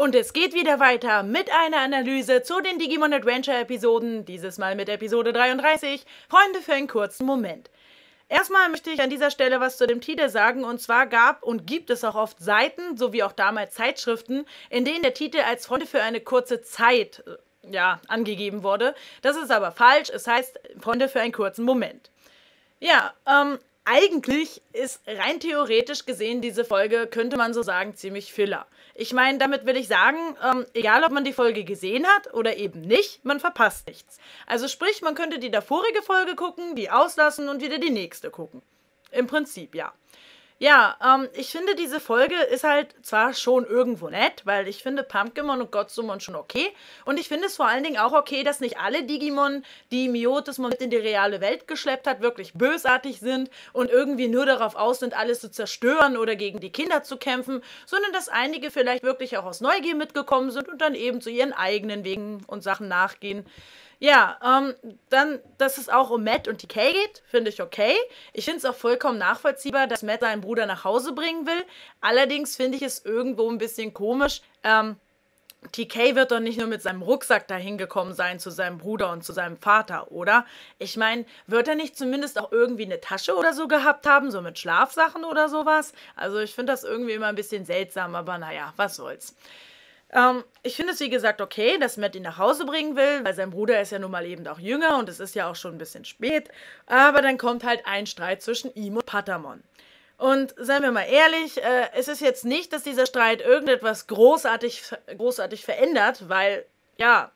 Und es geht wieder weiter mit einer Analyse zu den Digimon Adventure Episoden, dieses Mal mit Episode 33. Freunde für einen kurzen Moment. Erstmal möchte ich an dieser Stelle was zu dem Titel sagen, und zwar gab und gibt es auch oft Seiten, sowie auch damals Zeitschriften, in denen der Titel als Freunde für eine kurze Zeit äh, ja, angegeben wurde. Das ist aber falsch, es heißt Freunde für einen kurzen Moment. Ja, ähm, eigentlich ist rein theoretisch gesehen diese Folge, könnte man so sagen, ziemlich Filler. Ich meine, damit will ich sagen, ähm, egal ob man die Folge gesehen hat oder eben nicht, man verpasst nichts. Also sprich, man könnte die davorige Folge gucken, die auslassen und wieder die nächste gucken. Im Prinzip ja. Ja, ähm, ich finde, diese Folge ist halt zwar schon irgendwo nett, weil ich finde Pumpkimon und Godzumon schon okay. Und ich finde es vor allen Dingen auch okay, dass nicht alle Digimon, die Miotismon mit in die reale Welt geschleppt hat, wirklich bösartig sind und irgendwie nur darauf aus sind, alles zu zerstören oder gegen die Kinder zu kämpfen, sondern dass einige vielleicht wirklich auch aus Neugier mitgekommen sind und dann eben zu ihren eigenen Wegen und Sachen nachgehen. Ja, ähm, dann, dass es auch um Matt und TK geht, finde ich okay. Ich finde es auch vollkommen nachvollziehbar, dass Matt seinen Bruder nach Hause bringen will. Allerdings finde ich es irgendwo ein bisschen komisch. Ähm, TK wird doch nicht nur mit seinem Rucksack dahin gekommen sein zu seinem Bruder und zu seinem Vater, oder? Ich meine, wird er nicht zumindest auch irgendwie eine Tasche oder so gehabt haben, so mit Schlafsachen oder sowas? Also ich finde das irgendwie immer ein bisschen seltsam, aber naja, was soll's. Ähm, ich finde es, wie gesagt, okay, dass Matt ihn nach Hause bringen will, weil sein Bruder ist ja nun mal eben auch jünger und es ist ja auch schon ein bisschen spät. Aber dann kommt halt ein Streit zwischen ihm und Patamon. Und seien wir mal ehrlich, äh, es ist jetzt nicht, dass dieser Streit irgendetwas großartig, großartig verändert, weil ja,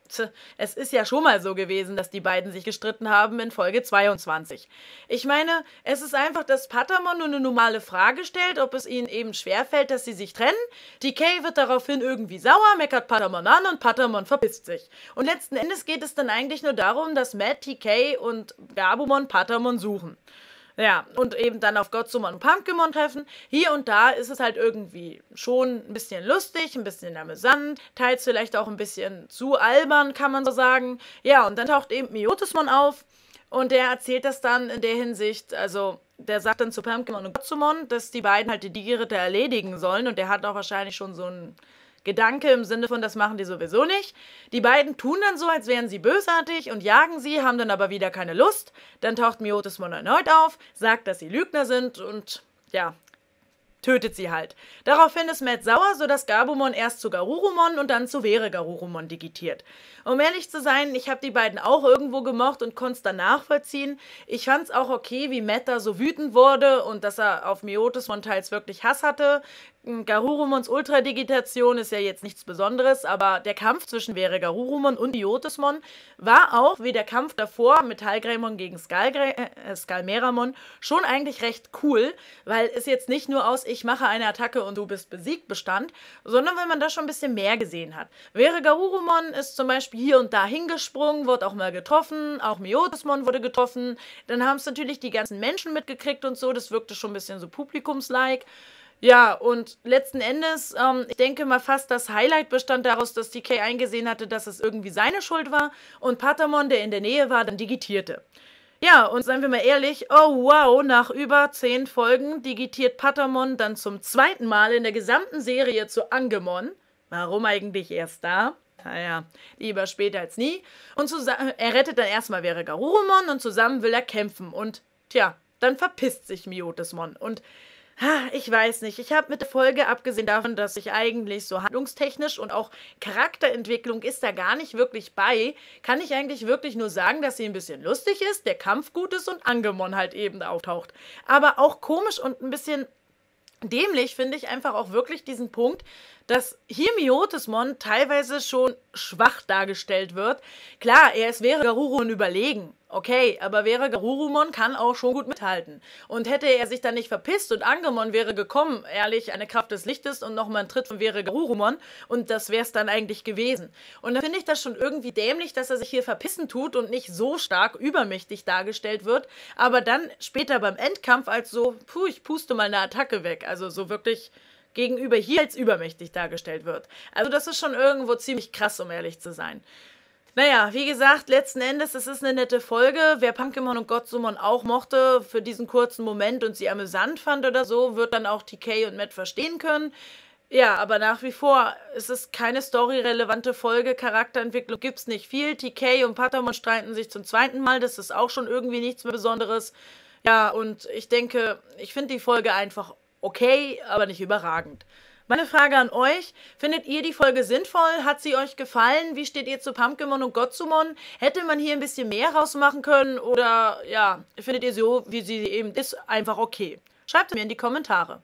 es ist ja schon mal so gewesen, dass die beiden sich gestritten haben in Folge 22. Ich meine, es ist einfach, dass Patamon nur eine normale Frage stellt, ob es ihnen eben schwerfällt, dass sie sich trennen. Die wird daraufhin irgendwie sauer, meckert Patamon an und Patamon verpisst sich. Und letzten Endes geht es dann eigentlich nur darum, dass Matt, TK und Gabumon Patamon suchen. Ja, und eben dann auf Godzumon und Pumpkimon treffen. Hier und da ist es halt irgendwie schon ein bisschen lustig, ein bisschen amüsant, teils vielleicht auch ein bisschen zu albern, kann man so sagen. Ja, und dann taucht eben Miotismon auf und der erzählt das dann in der Hinsicht, also der sagt dann zu Pumpkimon und Godzumon, dass die beiden halt die Digieritter erledigen sollen und der hat auch wahrscheinlich schon so ein Gedanke im Sinne von, das machen die sowieso nicht. Die beiden tun dann so, als wären sie bösartig und jagen sie, haben dann aber wieder keine Lust. Dann taucht Myotis Mon erneut auf, sagt, dass sie Lügner sind und ja, tötet sie halt. Daraufhin ist Matt sauer, sodass Gabumon erst zu Garurumon und dann zu Vere Garurumon digitiert. Um ehrlich zu sein, ich habe die beiden auch irgendwo gemocht und konnte es dann nachvollziehen. Ich fand es auch okay, wie Matt da so wütend wurde und dass er auf Myotismon teils wirklich Hass hatte. Hm, Garurumons Ultradigitation ist ja jetzt nichts Besonderes, aber der Kampf zwischen Wäre Garurumon und Iotismon war auch, wie der Kampf davor mit Halgreimon gegen Skalgre äh, äh, Skalmeramon, schon eigentlich recht cool, weil es jetzt nicht nur aus Ich mache eine Attacke und du bist besiegt bestand, sondern weil man da schon ein bisschen mehr gesehen hat. Wäre Garurumon ist zum Beispiel hier und da hingesprungen, wurde auch mal getroffen, auch Miotismon wurde getroffen, dann haben es natürlich die ganzen Menschen mitgekriegt und so, das wirkte schon ein bisschen so publikumslike. Ja, und letzten Endes, ähm, ich denke mal fast das Highlight bestand daraus, dass TK eingesehen hatte, dass es irgendwie seine Schuld war und Patamon, der in der Nähe war, dann digitierte. Ja, und seien wir mal ehrlich, oh wow, nach über zehn Folgen digitiert Patamon dann zum zweiten Mal in der gesamten Serie zu Angemon. Warum eigentlich erst da? Naja, lieber später als nie. Und zusammen, er rettet dann erstmal wäre Garurumon und zusammen will er kämpfen. Und tja, dann verpisst sich Miotismon. Und ich weiß nicht. Ich habe mit der Folge, abgesehen davon, dass ich eigentlich so handlungstechnisch und auch Charakterentwicklung ist da gar nicht wirklich bei, kann ich eigentlich wirklich nur sagen, dass sie ein bisschen lustig ist, der Kampf gut ist und Angemon halt eben auftaucht. Aber auch komisch und ein bisschen dämlich finde ich einfach auch wirklich diesen Punkt, dass hier Miotismon teilweise schon schwach dargestellt wird. Klar, er ist wäre Garurun überlegen, Okay, aber wäre Garurumon kann auch schon gut mithalten. Und hätte er sich dann nicht verpisst und Angemon wäre gekommen, ehrlich, eine Kraft des Lichtes und nochmal ein Tritt von wäre Garurumon und das wäre es dann eigentlich gewesen. Und dann finde ich das schon irgendwie dämlich, dass er sich hier verpissen tut und nicht so stark übermächtig dargestellt wird, aber dann später beim Endkampf als so, puh, ich puste mal eine Attacke weg. Also so wirklich gegenüber hier als übermächtig dargestellt wird. Also das ist schon irgendwo ziemlich krass, um ehrlich zu sein. Naja, wie gesagt, letzten Endes, es ist eine nette Folge. Wer Punkemon und Gottsummon auch mochte für diesen kurzen Moment und sie amüsant fand oder so, wird dann auch TK und Matt verstehen können. Ja, aber nach wie vor es ist es keine storyrelevante Folge. Charakterentwicklung gibt es nicht viel. TK und Patamon streiten sich zum zweiten Mal. Das ist auch schon irgendwie nichts mehr Besonderes. Ja, und ich denke, ich finde die Folge einfach okay, aber nicht überragend. Meine Frage an euch, findet ihr die Folge sinnvoll? Hat sie euch gefallen? Wie steht ihr zu Pumpkimon und Gotzumon? Hätte man hier ein bisschen mehr rausmachen können oder ja, findet ihr so, wie sie eben ist, einfach okay? Schreibt es mir in die Kommentare.